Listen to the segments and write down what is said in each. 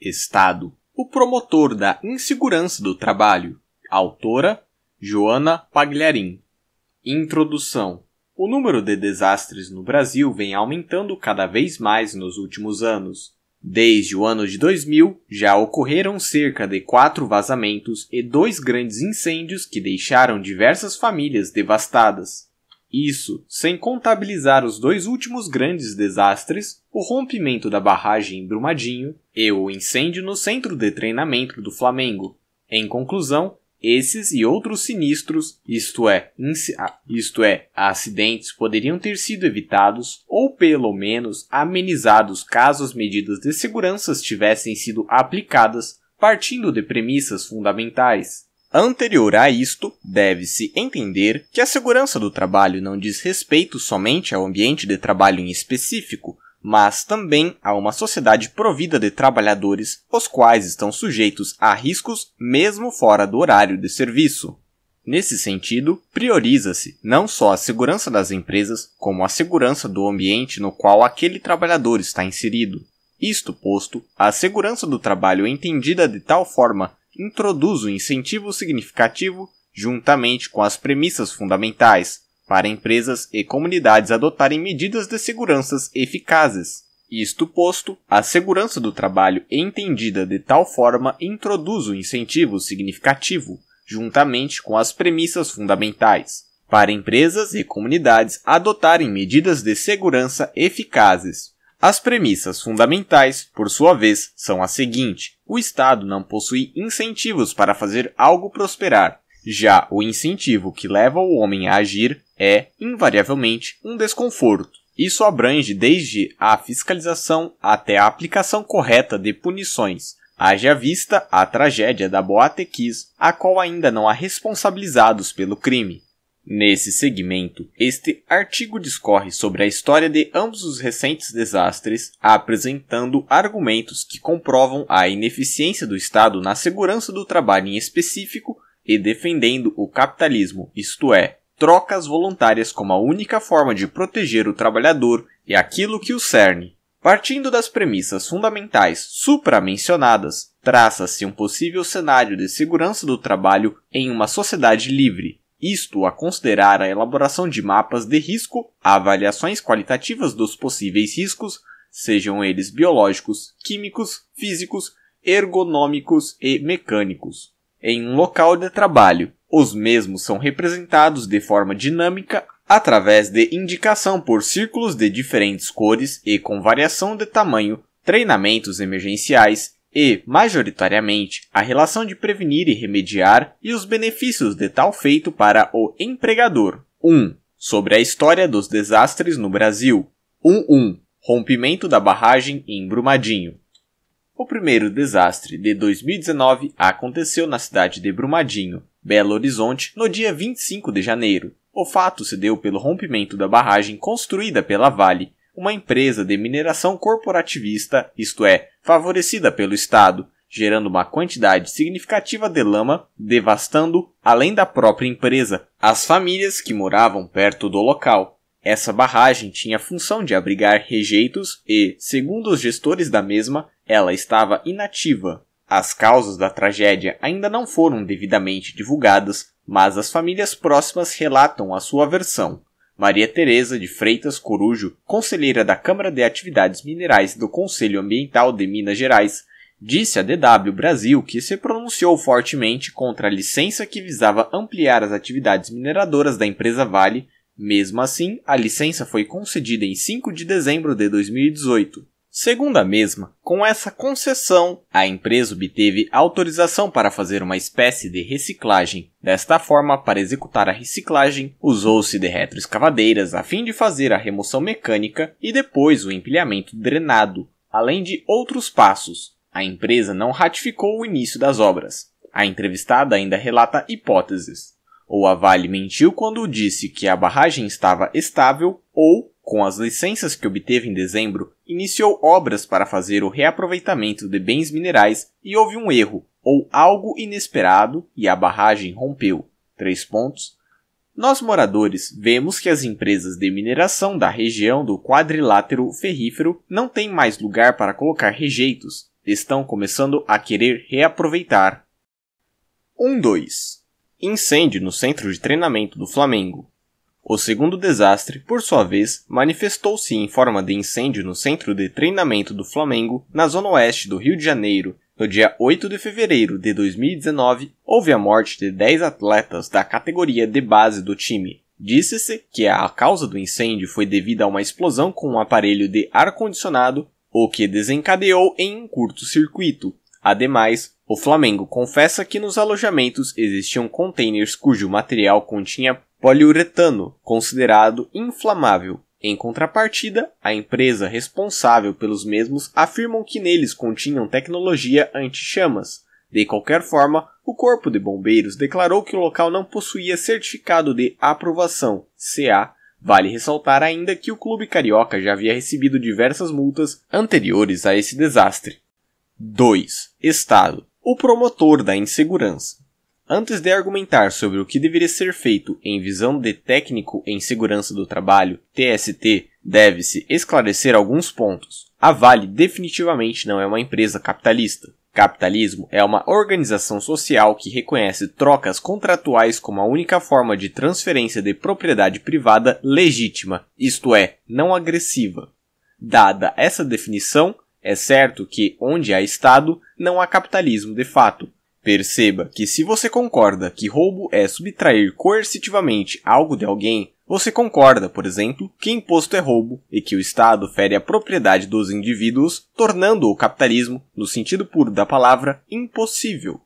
Estado. O promotor da insegurança do trabalho. Autora Joana Pagliarin. Introdução. O número de desastres no Brasil vem aumentando cada vez mais nos últimos anos. Desde o ano de 2000, já ocorreram cerca de quatro vazamentos e dois grandes incêndios que deixaram diversas famílias devastadas. Isso sem contabilizar os dois últimos grandes desastres, o rompimento da barragem em Brumadinho e o incêndio no centro de treinamento do Flamengo. Em conclusão, esses e outros sinistros, isto é, ah, isto é, acidentes, poderiam ter sido evitados ou pelo menos amenizados caso as medidas de segurança tivessem sido aplicadas partindo de premissas fundamentais. Anterior a isto, deve-se entender que a segurança do trabalho não diz respeito somente ao ambiente de trabalho em específico, mas também a uma sociedade provida de trabalhadores, os quais estão sujeitos a riscos mesmo fora do horário de serviço. Nesse sentido, prioriza-se não só a segurança das empresas, como a segurança do ambiente no qual aquele trabalhador está inserido. Isto posto, a segurança do trabalho é entendida de tal forma introduz o incentivo significativo juntamente com as premissas fundamentais para empresas e comunidades adotarem medidas de seguranças eficazes. Isto posto, a segurança do trabalho entendida de tal forma introduz o incentivo significativo juntamente com as premissas fundamentais para empresas e comunidades adotarem medidas de segurança eficazes. As premissas fundamentais, por sua vez, são a seguinte: o Estado não possui incentivos para fazer algo prosperar. Já o incentivo que leva o homem a agir é, invariavelmente, um desconforto. Isso abrange desde a fiscalização até a aplicação correta de punições. Haja vista a tragédia da Boate a qual ainda não há responsabilizados pelo crime. Nesse segmento, este artigo discorre sobre a história de ambos os recentes desastres, apresentando argumentos que comprovam a ineficiência do Estado na segurança do trabalho em específico e defendendo o capitalismo, isto é, trocas voluntárias como a única forma de proteger o trabalhador e aquilo que o cerne. Partindo das premissas fundamentais supramencionadas, traça-se um possível cenário de segurança do trabalho em uma sociedade livre, isto a considerar a elaboração de mapas de risco, avaliações qualitativas dos possíveis riscos, sejam eles biológicos, químicos, físicos, ergonômicos e mecânicos. Em um local de trabalho, os mesmos são representados de forma dinâmica através de indicação por círculos de diferentes cores e com variação de tamanho, treinamentos emergenciais e, majoritariamente, a relação de prevenir e remediar e os benefícios de tal feito para o empregador. 1. Sobre a história dos desastres no Brasil. 11. Rompimento da barragem em Brumadinho. O primeiro desastre de 2019 aconteceu na cidade de Brumadinho, Belo Horizonte, no dia 25 de janeiro. O fato se deu pelo rompimento da barragem construída pela Vale, uma empresa de mineração corporativista, isto é, favorecida pelo Estado, gerando uma quantidade significativa de lama, devastando, além da própria empresa, as famílias que moravam perto do local. Essa barragem tinha a função de abrigar rejeitos e, segundo os gestores da mesma, ela estava inativa. As causas da tragédia ainda não foram devidamente divulgadas, mas as famílias próximas relatam a sua versão. Maria Tereza de Freitas Corujo, conselheira da Câmara de Atividades Minerais do Conselho Ambiental de Minas Gerais, disse à DW Brasil que se pronunciou fortemente contra a licença que visava ampliar as atividades mineradoras da empresa Vale. Mesmo assim, a licença foi concedida em 5 de dezembro de 2018. Segundo a mesma, com essa concessão, a empresa obteve autorização para fazer uma espécie de reciclagem. Desta forma, para executar a reciclagem, usou-se de retroescavadeiras a fim de fazer a remoção mecânica e depois o empilhamento drenado, além de outros passos. A empresa não ratificou o início das obras. A entrevistada ainda relata hipóteses. Ou a Vale mentiu quando disse que a barragem estava estável, ou com as licenças que obteve em dezembro, iniciou obras para fazer o reaproveitamento de bens minerais e houve um erro ou algo inesperado e a barragem rompeu. Três pontos. Nós moradores vemos que as empresas de mineração da região do quadrilátero ferrífero não têm mais lugar para colocar rejeitos, estão começando a querer reaproveitar. 1.2 Incêndio no centro de treinamento do Flamengo. O segundo desastre, por sua vez, manifestou-se em forma de incêndio no centro de treinamento do Flamengo, na zona oeste do Rio de Janeiro. No dia 8 de fevereiro de 2019, houve a morte de 10 atletas da categoria de base do time. Disse-se que a causa do incêndio foi devida a uma explosão com um aparelho de ar-condicionado, o que desencadeou em um curto-circuito. Ademais, o Flamengo confessa que nos alojamentos existiam containers cujo material continha poliuretano, considerado inflamável. Em contrapartida, a empresa responsável pelos mesmos afirmam que neles continham tecnologia anti-chamas. De qualquer forma, o Corpo de Bombeiros declarou que o local não possuía certificado de aprovação, CA, Vale ressaltar ainda que o clube carioca já havia recebido diversas multas anteriores a esse desastre. 2. Estado. O promotor da insegurança. Antes de argumentar sobre o que deveria ser feito em visão de técnico em segurança do trabalho, TST, deve-se esclarecer alguns pontos. A Vale definitivamente não é uma empresa capitalista. Capitalismo é uma organização social que reconhece trocas contratuais como a única forma de transferência de propriedade privada legítima, isto é, não agressiva. Dada essa definição, é certo que onde há Estado, não há capitalismo de fato. Perceba que se você concorda que roubo é subtrair coercitivamente algo de alguém, você concorda, por exemplo, que imposto é roubo e que o Estado fere a propriedade dos indivíduos, tornando o capitalismo, no sentido puro da palavra, impossível.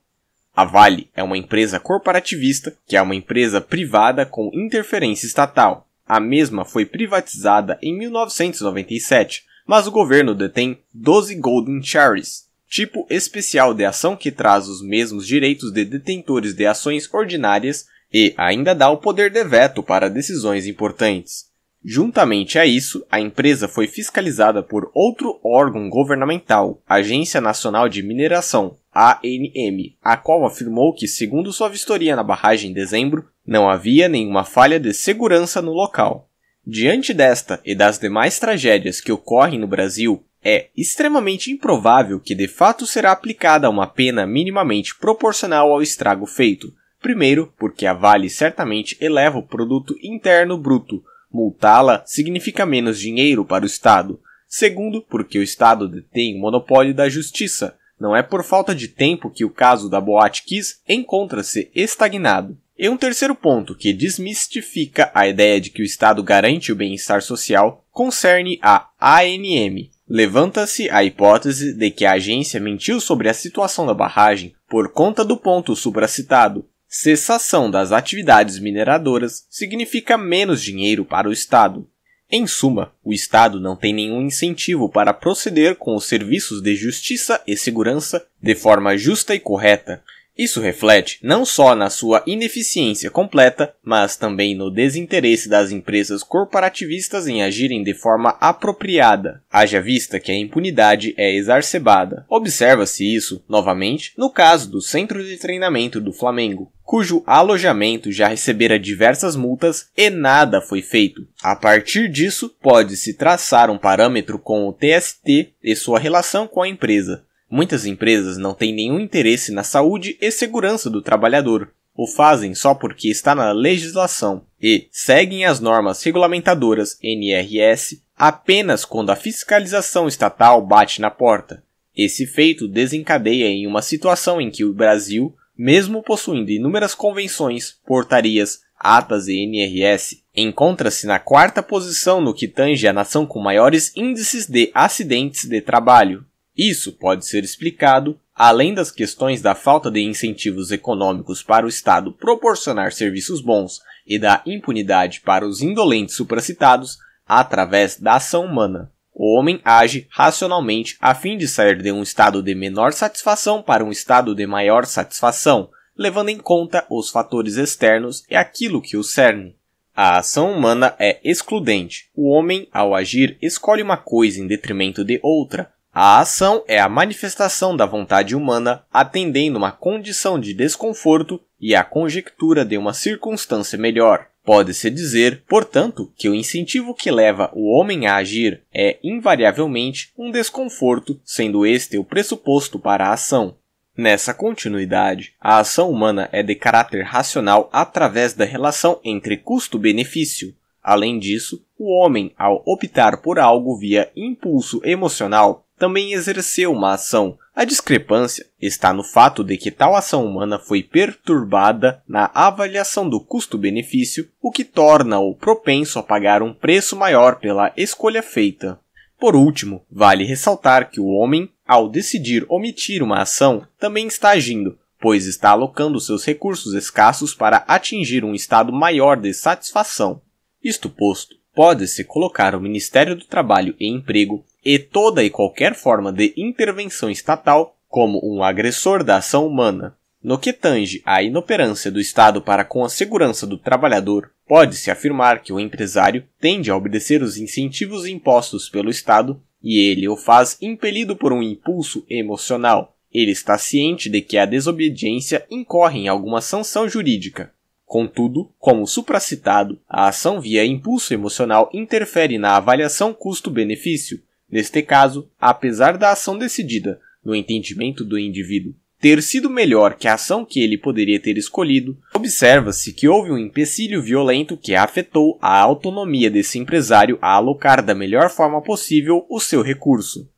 A Vale é uma empresa corporativista, que é uma empresa privada com interferência estatal. A mesma foi privatizada em 1997, mas o governo detém 12 Golden Cherries, tipo especial de ação que traz os mesmos direitos de detentores de ações ordinárias e ainda dá o poder de veto para decisões importantes. Juntamente a isso, a empresa foi fiscalizada por outro órgão governamental, Agência Nacional de Mineração, ANM, a qual afirmou que, segundo sua vistoria na barragem em dezembro, não havia nenhuma falha de segurança no local. Diante desta e das demais tragédias que ocorrem no Brasil, é extremamente improvável que de fato será aplicada uma pena minimamente proporcional ao estrago feito. Primeiro, porque a Vale certamente eleva o produto interno bruto. Multá-la significa menos dinheiro para o Estado. Segundo, porque o Estado detém o monopólio da justiça. Não é por falta de tempo que o caso da Boate Kiss encontra-se estagnado. E um terceiro ponto que desmistifica a ideia de que o Estado garante o bem-estar social concerne a ANM, Levanta-se a hipótese de que a agência mentiu sobre a situação da barragem por conta do ponto supracitado. Cessação das atividades mineradoras significa menos dinheiro para o Estado. Em suma, o Estado não tem nenhum incentivo para proceder com os serviços de justiça e segurança de forma justa e correta, isso reflete não só na sua ineficiência completa, mas também no desinteresse das empresas corporativistas em agirem de forma apropriada, haja vista que a impunidade é exacerbada. Observa-se isso, novamente, no caso do centro de treinamento do Flamengo, cujo alojamento já recebera diversas multas e nada foi feito. A partir disso, pode-se traçar um parâmetro com o TST e sua relação com a empresa. Muitas empresas não têm nenhum interesse na saúde e segurança do trabalhador, o fazem só porque está na legislação e seguem as normas regulamentadoras NRS apenas quando a fiscalização estatal bate na porta. Esse feito desencadeia em uma situação em que o Brasil, mesmo possuindo inúmeras convenções, portarias, atas e NRS, encontra-se na quarta posição no que tange a nação com maiores índices de acidentes de trabalho. Isso pode ser explicado, além das questões da falta de incentivos econômicos para o Estado proporcionar serviços bons e da impunidade para os indolentes supracitados, através da ação humana. O homem age racionalmente a fim de sair de um estado de menor satisfação para um estado de maior satisfação, levando em conta os fatores externos e aquilo que o cerne. A ação humana é excludente. O homem, ao agir, escolhe uma coisa em detrimento de outra, a ação é a manifestação da vontade humana atendendo uma condição de desconforto e a conjectura de uma circunstância melhor. Pode-se dizer, portanto, que o incentivo que leva o homem a agir é invariavelmente um desconforto, sendo este o pressuposto para a ação. Nessa continuidade, a ação humana é de caráter racional através da relação entre custo-benefício. Além disso, o homem, ao optar por algo via impulso emocional, também exerceu uma ação. A discrepância está no fato de que tal ação humana foi perturbada na avaliação do custo-benefício, o que torna-o propenso a pagar um preço maior pela escolha feita. Por último, vale ressaltar que o homem, ao decidir omitir uma ação, também está agindo, pois está alocando seus recursos escassos para atingir um estado maior de satisfação. Isto posto, pode-se colocar o Ministério do Trabalho e Emprego e toda e qualquer forma de intervenção estatal como um agressor da ação humana. No que tange à inoperância do Estado para com a segurança do trabalhador, pode-se afirmar que o empresário tende a obedecer os incentivos impostos pelo Estado e ele o faz impelido por um impulso emocional. Ele está ciente de que a desobediência incorre em alguma sanção jurídica. Contudo, como supracitado, a ação via impulso emocional interfere na avaliação custo-benefício, Neste caso, apesar da ação decidida, no entendimento do indivíduo, ter sido melhor que a ação que ele poderia ter escolhido, observa-se que houve um empecilho violento que afetou a autonomia desse empresário a alocar da melhor forma possível o seu recurso.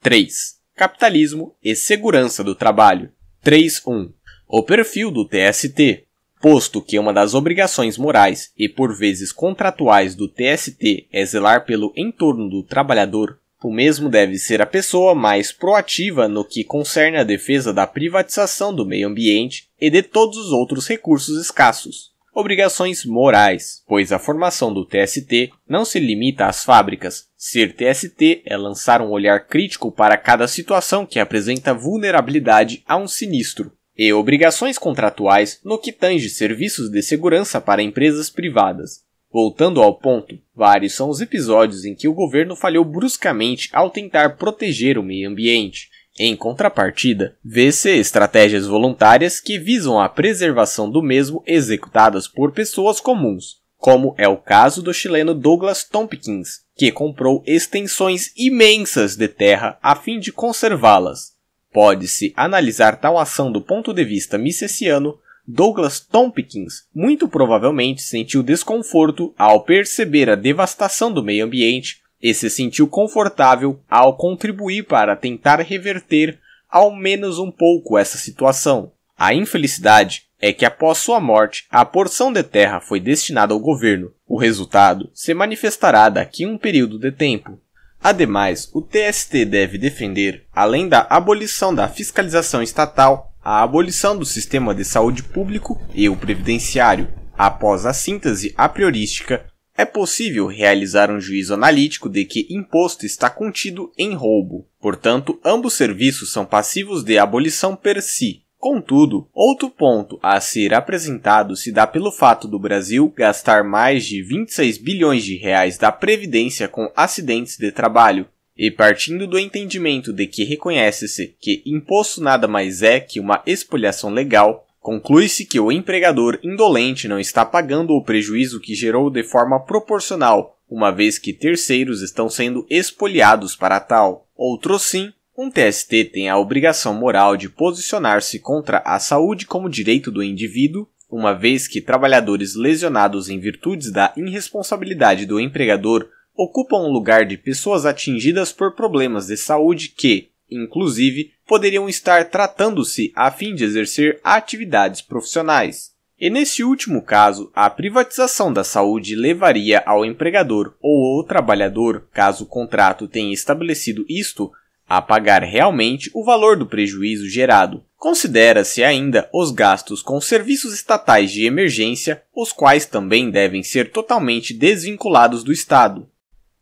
3. Capitalismo e segurança do trabalho. 3.1. O perfil do TST. Posto que uma das obrigações morais e por vezes contratuais do TST é zelar pelo entorno do trabalhador, o mesmo deve ser a pessoa mais proativa no que concerne à defesa da privatização do meio ambiente e de todos os outros recursos escassos. Obrigações morais, pois a formação do TST não se limita às fábricas. Ser TST é lançar um olhar crítico para cada situação que apresenta vulnerabilidade a um sinistro. E obrigações contratuais no que tange serviços de segurança para empresas privadas, Voltando ao ponto, vários são os episódios em que o governo falhou bruscamente ao tentar proteger o meio ambiente. Em contrapartida, vê-se estratégias voluntárias que visam a preservação do mesmo executadas por pessoas comuns, como é o caso do chileno Douglas Tompkins, que comprou extensões imensas de terra a fim de conservá-las. Pode-se analisar tal ação do ponto de vista misesiano Douglas Tompkins muito provavelmente sentiu desconforto ao perceber a devastação do meio ambiente e se sentiu confortável ao contribuir para tentar reverter ao menos um pouco essa situação. A infelicidade é que após sua morte, a porção de terra foi destinada ao governo. O resultado se manifestará daqui a um período de tempo. Ademais, o TST deve defender, além da abolição da fiscalização estatal, a abolição do sistema de saúde público e o previdenciário. Após a síntese apriorística, é possível realizar um juízo analítico de que imposto está contido em roubo. Portanto, ambos serviços são passivos de abolição per si. Contudo, outro ponto a ser apresentado se dá pelo fato do Brasil gastar mais de 26 bilhões de reais da previdência com acidentes de trabalho, e partindo do entendimento de que reconhece-se que imposto nada mais é que uma expoliação legal, conclui-se que o empregador indolente não está pagando o prejuízo que gerou de forma proporcional, uma vez que terceiros estão sendo expoliados para tal. Outro sim, um TST tem a obrigação moral de posicionar-se contra a saúde como direito do indivíduo, uma vez que trabalhadores lesionados em virtudes da irresponsabilidade do empregador ocupam o um lugar de pessoas atingidas por problemas de saúde que, inclusive, poderiam estar tratando-se a fim de exercer atividades profissionais. E nesse último caso, a privatização da saúde levaria ao empregador ou ao trabalhador, caso o contrato tenha estabelecido isto, a pagar realmente o valor do prejuízo gerado. Considera-se ainda os gastos com serviços estatais de emergência, os quais também devem ser totalmente desvinculados do Estado.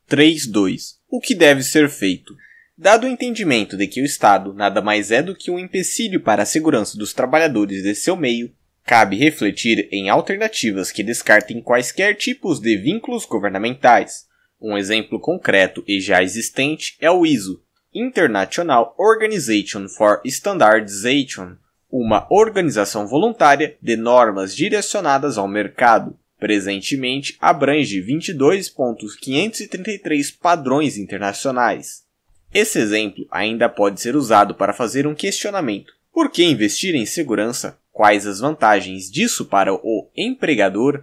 3.2 O que deve ser feito? Dado o entendimento de que o Estado nada mais é do que um empecilho para a segurança dos trabalhadores de seu meio, cabe refletir em alternativas que descartem quaisquer tipos de vínculos governamentais. Um exemplo concreto e já existente é o ISO, International Organization for Standardization, uma organização voluntária de normas direcionadas ao mercado. Presentemente abrange 22.533 padrões internacionais. Esse exemplo ainda pode ser usado para fazer um questionamento. Por que investir em segurança? Quais as vantagens disso para o empregador?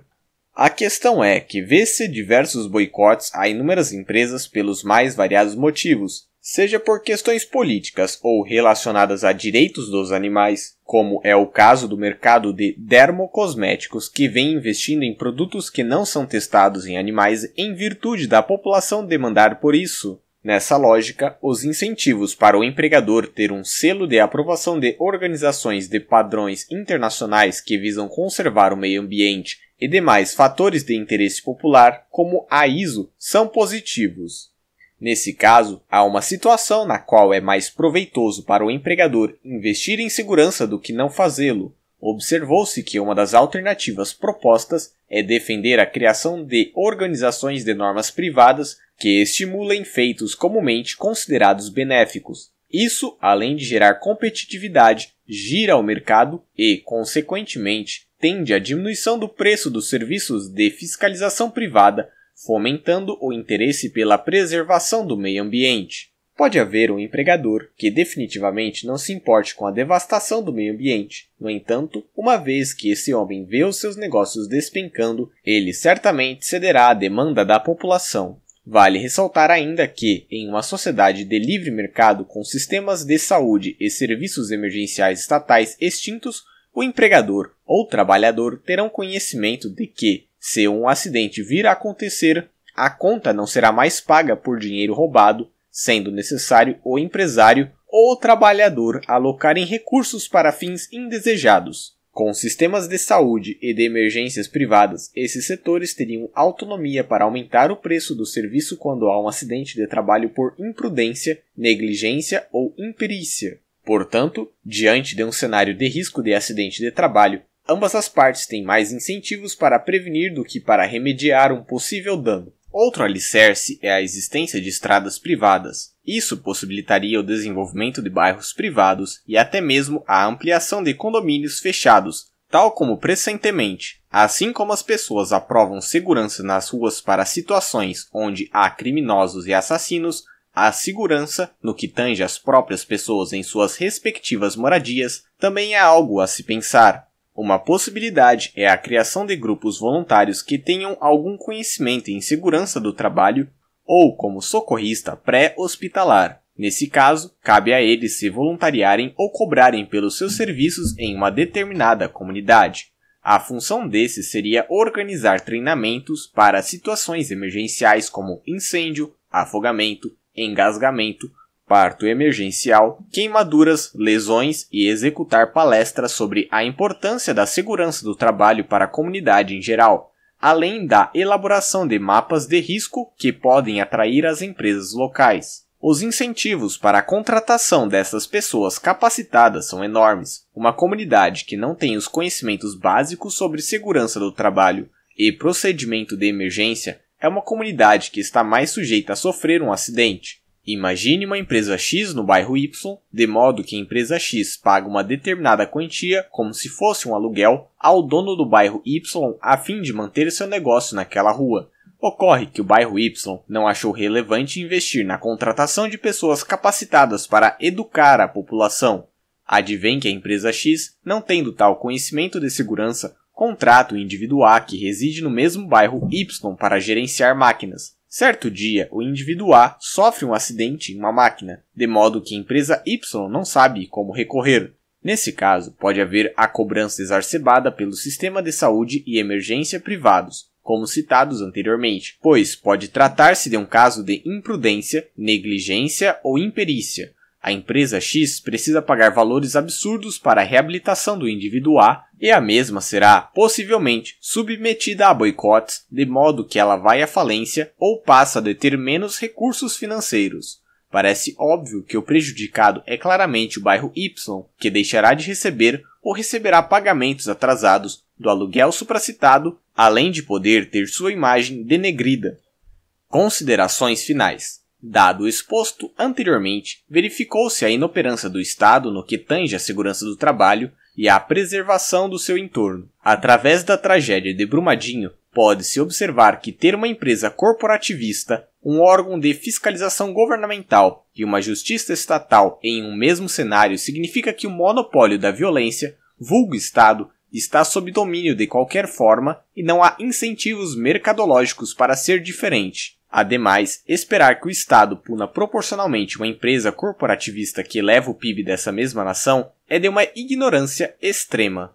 A questão é que vê-se diversos boicotes a inúmeras empresas pelos mais variados motivos, seja por questões políticas ou relacionadas a direitos dos animais, como é o caso do mercado de dermocosméticos que vem investindo em produtos que não são testados em animais em virtude da população demandar por isso. Nessa lógica, os incentivos para o empregador ter um selo de aprovação de organizações de padrões internacionais que visam conservar o meio ambiente e demais fatores de interesse popular, como a ISO, são positivos. Nesse caso, há uma situação na qual é mais proveitoso para o empregador investir em segurança do que não fazê-lo. Observou-se que uma das alternativas propostas é defender a criação de organizações de normas privadas que estimulem feitos comumente considerados benéficos. Isso, além de gerar competitividade, gira o mercado e, consequentemente, tende à diminuição do preço dos serviços de fiscalização privada fomentando o interesse pela preservação do meio ambiente. Pode haver um empregador que definitivamente não se importe com a devastação do meio ambiente. No entanto, uma vez que esse homem vê os seus negócios despencando, ele certamente cederá à demanda da população. Vale ressaltar ainda que, em uma sociedade de livre mercado com sistemas de saúde e serviços emergenciais estatais extintos, o empregador ou trabalhador terão conhecimento de que, se um acidente vir a acontecer, a conta não será mais paga por dinheiro roubado, sendo necessário o empresário ou o trabalhador alocarem recursos para fins indesejados. Com sistemas de saúde e de emergências privadas, esses setores teriam autonomia para aumentar o preço do serviço quando há um acidente de trabalho por imprudência, negligência ou imperícia. Portanto, diante de um cenário de risco de acidente de trabalho, Ambas as partes têm mais incentivos para prevenir do que para remediar um possível dano. Outro alicerce é a existência de estradas privadas. Isso possibilitaria o desenvolvimento de bairros privados e até mesmo a ampliação de condomínios fechados, tal como presentemente. Assim como as pessoas aprovam segurança nas ruas para situações onde há criminosos e assassinos, a segurança, no que tange as próprias pessoas em suas respectivas moradias, também é algo a se pensar. Uma possibilidade é a criação de grupos voluntários que tenham algum conhecimento em segurança do trabalho ou como socorrista pré-hospitalar. Nesse caso, cabe a eles se voluntariarem ou cobrarem pelos seus serviços em uma determinada comunidade. A função desses seria organizar treinamentos para situações emergenciais como incêndio, afogamento, engasgamento, parto emergencial, queimaduras, lesões e executar palestras sobre a importância da segurança do trabalho para a comunidade em geral, além da elaboração de mapas de risco que podem atrair as empresas locais. Os incentivos para a contratação dessas pessoas capacitadas são enormes. Uma comunidade que não tem os conhecimentos básicos sobre segurança do trabalho e procedimento de emergência é uma comunidade que está mais sujeita a sofrer um acidente. Imagine uma empresa X no bairro Y, de modo que a empresa X paga uma determinada quantia, como se fosse um aluguel, ao dono do bairro Y a fim de manter seu negócio naquela rua. Ocorre que o bairro Y não achou relevante investir na contratação de pessoas capacitadas para educar a população. Advém que a empresa X, não tendo tal conhecimento de segurança, contrata o indivíduo A que reside no mesmo bairro Y para gerenciar máquinas. Certo dia, o indivíduo A sofre um acidente em uma máquina, de modo que a empresa Y não sabe como recorrer. Nesse caso, pode haver a cobrança exacerbada pelo sistema de saúde e emergência privados, como citados anteriormente, pois pode tratar-se de um caso de imprudência, negligência ou imperícia, a empresa X precisa pagar valores absurdos para a reabilitação do indivíduo A e a mesma será, possivelmente, submetida a boicotes, de modo que ela vai à falência ou passa a deter menos recursos financeiros. Parece óbvio que o prejudicado é claramente o bairro Y, que deixará de receber ou receberá pagamentos atrasados do aluguel supracitado, além de poder ter sua imagem denegrida. Considerações finais. Dado o exposto anteriormente, verificou-se a inoperância do Estado no que tange à segurança do trabalho e à preservação do seu entorno. Através da tragédia de Brumadinho, pode-se observar que ter uma empresa corporativista, um órgão de fiscalização governamental e uma justiça estatal em um mesmo cenário significa que o monopólio da violência, vulgo Estado, está sob domínio de qualquer forma e não há incentivos mercadológicos para ser diferente. Ademais, esperar que o Estado puna proporcionalmente uma empresa corporativista que eleva o PIB dessa mesma nação é de uma ignorância extrema.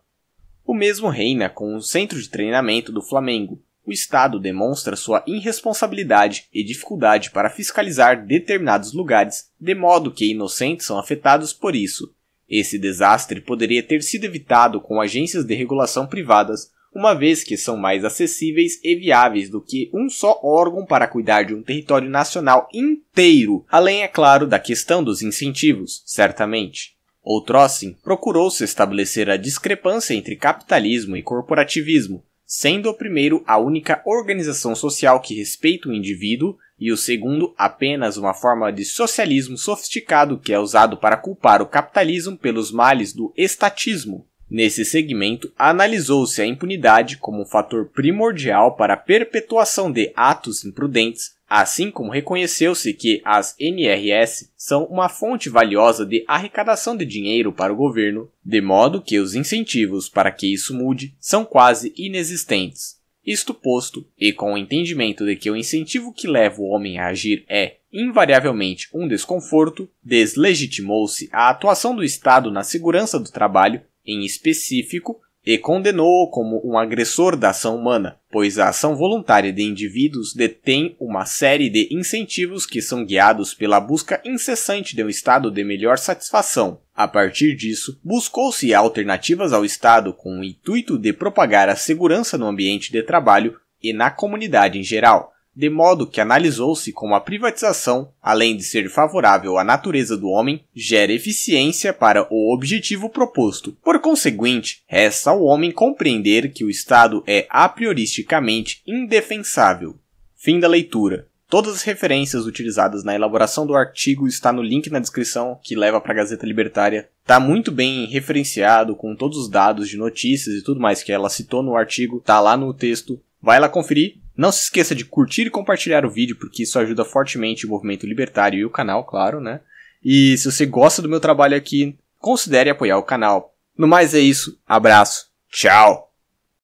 O mesmo reina com o centro de treinamento do Flamengo. O Estado demonstra sua irresponsabilidade e dificuldade para fiscalizar determinados lugares, de modo que inocentes são afetados por isso. Esse desastre poderia ter sido evitado com agências de regulação privadas uma vez que são mais acessíveis e viáveis do que um só órgão para cuidar de um território nacional inteiro, além, é claro, da questão dos incentivos, certamente. Outrossim, procurou-se estabelecer a discrepância entre capitalismo e corporativismo, sendo o primeiro a única organização social que respeita o indivíduo e o segundo apenas uma forma de socialismo sofisticado que é usado para culpar o capitalismo pelos males do estatismo. Nesse segmento, analisou-se a impunidade como um fator primordial para a perpetuação de atos imprudentes, assim como reconheceu-se que as NRS são uma fonte valiosa de arrecadação de dinheiro para o governo, de modo que os incentivos para que isso mude são quase inexistentes. Isto posto, e com o entendimento de que o incentivo que leva o homem a agir é, invariavelmente, um desconforto, deslegitimou-se a atuação do Estado na segurança do trabalho em específico, e condenou-o como um agressor da ação humana, pois a ação voluntária de indivíduos detém uma série de incentivos que são guiados pela busca incessante de um estado de melhor satisfação. A partir disso, buscou-se alternativas ao Estado com o intuito de propagar a segurança no ambiente de trabalho e na comunidade em geral de modo que analisou-se como a privatização, além de ser favorável à natureza do homem, gera eficiência para o objetivo proposto. Por conseguinte, resta ao homem compreender que o Estado é a prioristicamente indefensável. Fim da leitura. Todas as referências utilizadas na elaboração do artigo está no link na descrição que leva para a Gazeta Libertária. Tá muito bem referenciado com todos os dados de notícias e tudo mais que ela citou no artigo, tá lá no texto. Vai lá conferir não se esqueça de curtir e compartilhar o vídeo, porque isso ajuda fortemente o movimento libertário e o canal, claro, né? E se você gosta do meu trabalho aqui, considere apoiar o canal. No mais é isso, abraço, tchau!